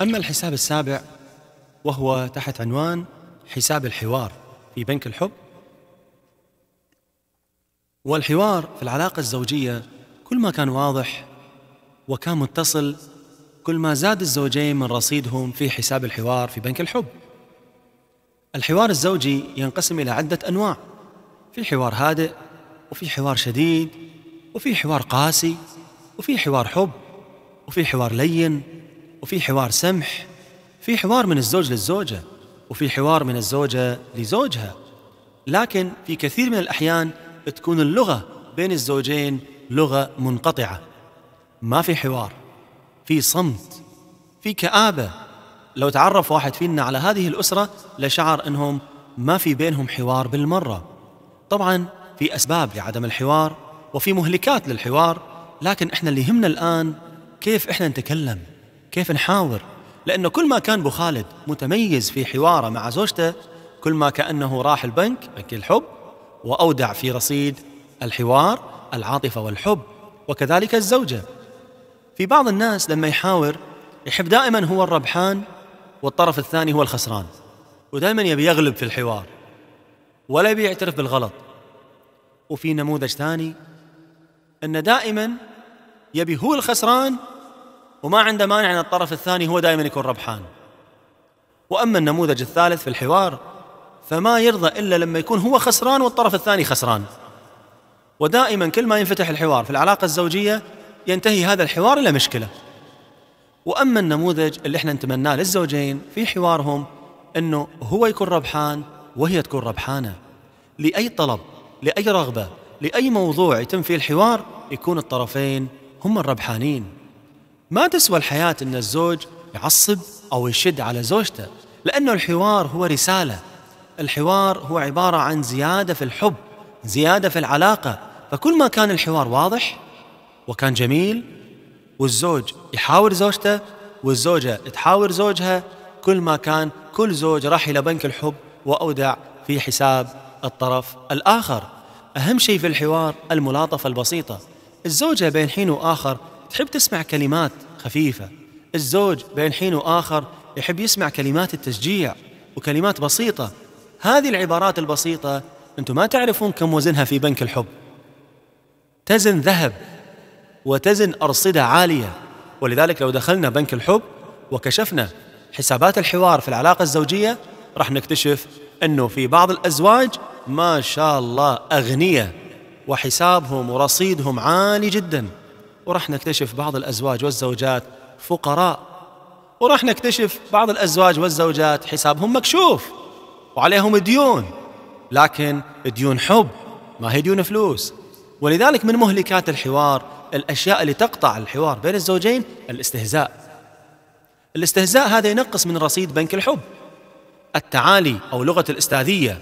أما الحساب السابع وهو تحت عنوان حساب الحوار في بنك الحب والحوار في العلاقة الزوجية كل ما كان واضح وكان متصل كل ما زاد الزوجين من رصيدهم في حساب الحوار في بنك الحب الحوار الزوجي ينقسم إلى عدة أنواع في حوار هادئ وفي حوار شديد وفي حوار قاسي وفي حوار حب وفي حوار لين وفي حوار سمح في حوار من الزوج للزوجة وفي حوار من الزوجة لزوجها لكن في كثير من الأحيان تكون اللغة بين الزوجين لغة منقطعة ما في حوار في صمت في كآبة لو تعرف واحد فينا على هذه الأسرة لشعر أنهم ما في بينهم حوار بالمرة طبعا في أسباب لعدم الحوار وفي مهلكات للحوار لكن إحنا اللي يهمنا الآن كيف إحنا نتكلم كيف نحاضر لأنه كل ما كان أبو خالد متميز في حواره مع زوجته كل ما كأنه راح البنك بنك الحب وأودع في رصيد الحوار العاطفة والحب وكذلك الزوجة في بعض الناس لما يحاور يحب دائما هو الربحان والطرف الثاني هو الخسران ودائما يبي يغلب في الحوار ولا يبي يعترف بالغلط وفي نموذج ثاني أن دائما يبي هو الخسران وما عنده مانع ان الطرف الثاني هو دائما يكون ربحان واما النموذج الثالث في الحوار فما يرضى الا لما يكون هو خسران والطرف الثاني خسران ودائما كل ما ينفتح الحوار في العلاقه الزوجيه ينتهي هذا الحوار الى مشكله واما النموذج اللي احنا نتمناه للزوجين في حوارهم انه هو يكون ربحان وهي تكون ربحانه لاي طلب لاي رغبه لاي موضوع يتم فيه الحوار يكون الطرفين هم الربحانين ما تسوى الحياة أن الزوج يعصب أو يشد على زوجته لأنه الحوار هو رسالة الحوار هو عبارة عن زيادة في الحب زيادة في العلاقة فكل ما كان الحوار واضح وكان جميل والزوج يحاور زوجته والزوجة تحاور زوجها كل ما كان كل زوج راح إلى بنك الحب وأودع في حساب الطرف الآخر أهم شيء في الحوار الملاطفة البسيطة الزوجة بين حين وآخر تحب تسمع كلمات خفيفة الزوج بين حين وآخر يحب يسمع كلمات التشجيع وكلمات بسيطة هذه العبارات البسيطة أنتم ما تعرفون كم وزنها في بنك الحب تزن ذهب وتزن أرصدة عالية ولذلك لو دخلنا بنك الحب وكشفنا حسابات الحوار في العلاقة الزوجية راح نكتشف أنه في بعض الأزواج ما شاء الله أغنية وحسابهم ورصيدهم عالي جداً وراح نكتشف بعض الأزواج والزوجات فقراء وراح نكتشف بعض الأزواج والزوجات حسابهم مكشوف وعليهم ديون لكن ديون حب ما هي ديون فلوس ولذلك من مهلكات الحوار الأشياء اللي تقطع الحوار بين الزوجين الاستهزاء الاستهزاء هذا ينقص من رصيد بنك الحب التعالي أو لغة الأستاذية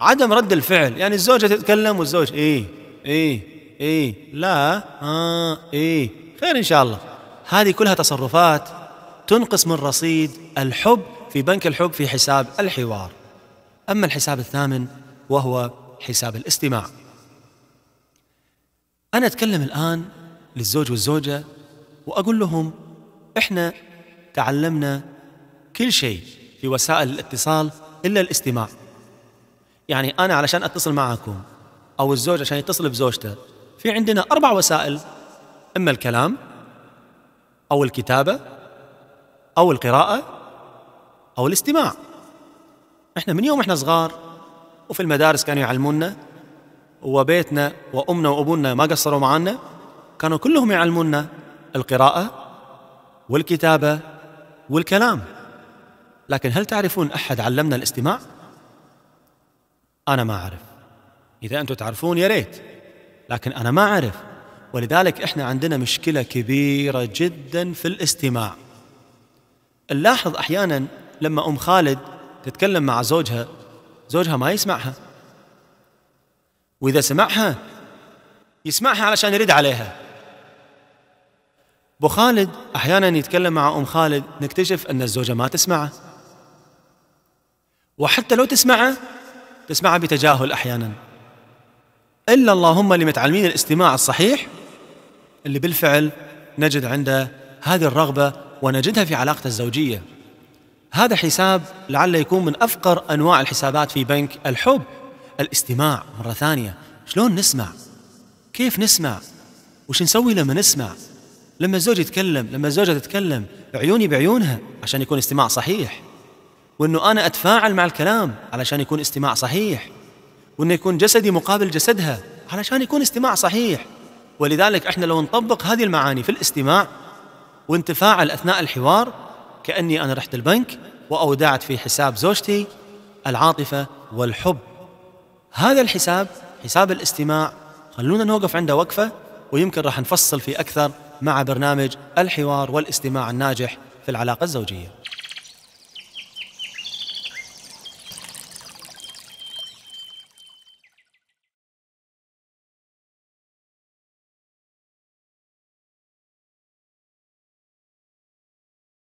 عدم رد الفعل يعني الزوجة تتكلم والزوج إيه إيه إيه لا آه إيه خير إن شاء الله هذه كلها تصرفات تنقص من رصيد الحب في بنك الحب في حساب الحوار أما الحساب الثامن وهو حساب الاستماع أنا أتكلم الآن للزوج والزوجة وأقول لهم إحنا تعلمنا كل شيء في وسائل الاتصال إلا الاستماع يعني أنا علشان أتصل معكم أو الزوج عشان يتصل بزوجته في عندنا أربع وسائل إما الكلام أو الكتابة أو القراءة أو الاستماع احنا من يوم احنا صغار وفي المدارس كانوا يعلمونا وبيتنا وأمنا وأبونا ما قصروا معنا كانوا كلهم يعلمونا القراءة والكتابة والكلام لكن هل تعرفون أحد علمنا الاستماع؟ أنا ما أعرف إذا أنتم تعرفون يا ريت لكن أنا ما أعرف ولذلك إحنا عندنا مشكلة كبيرة جدا في الاستماع نلاحظ أحيانا لما أم خالد تتكلم مع زوجها زوجها ما يسمعها وإذا سمعها يسمعها علشان يرد عليها أبو خالد أحيانا يتكلم مع أم خالد نكتشف أن الزوجة ما تسمعه وحتى لو تسمعه تسمعه بتجاهل أحيانا إلا اللهم لمتعلمين الاستماع الصحيح اللي بالفعل نجد عنده هذه الرغبة ونجدها في علاقته الزوجية هذا حساب لعله يكون من أفقر أنواع الحسابات في بنك الحب الاستماع مرة ثانية شلون نسمع كيف نسمع وش نسوي لما نسمع لما الزوج يتكلم لما الزوجة تتكلم عيوني بعيونها عشان يكون استماع صحيح وأنه أنا أتفاعل مع الكلام علشان يكون استماع صحيح وأن يكون جسدي مقابل جسدها علشان يكون استماع صحيح ولذلك احنا لو نطبق هذه المعاني في الاستماع ونتفاعل أثناء الحوار كأني أنا رحت البنك وأودعت في حساب زوجتي العاطفة والحب هذا الحساب حساب الاستماع خلونا نوقف عنده وقفة ويمكن راح نفصل في أكثر مع برنامج الحوار والاستماع الناجح في العلاقة الزوجية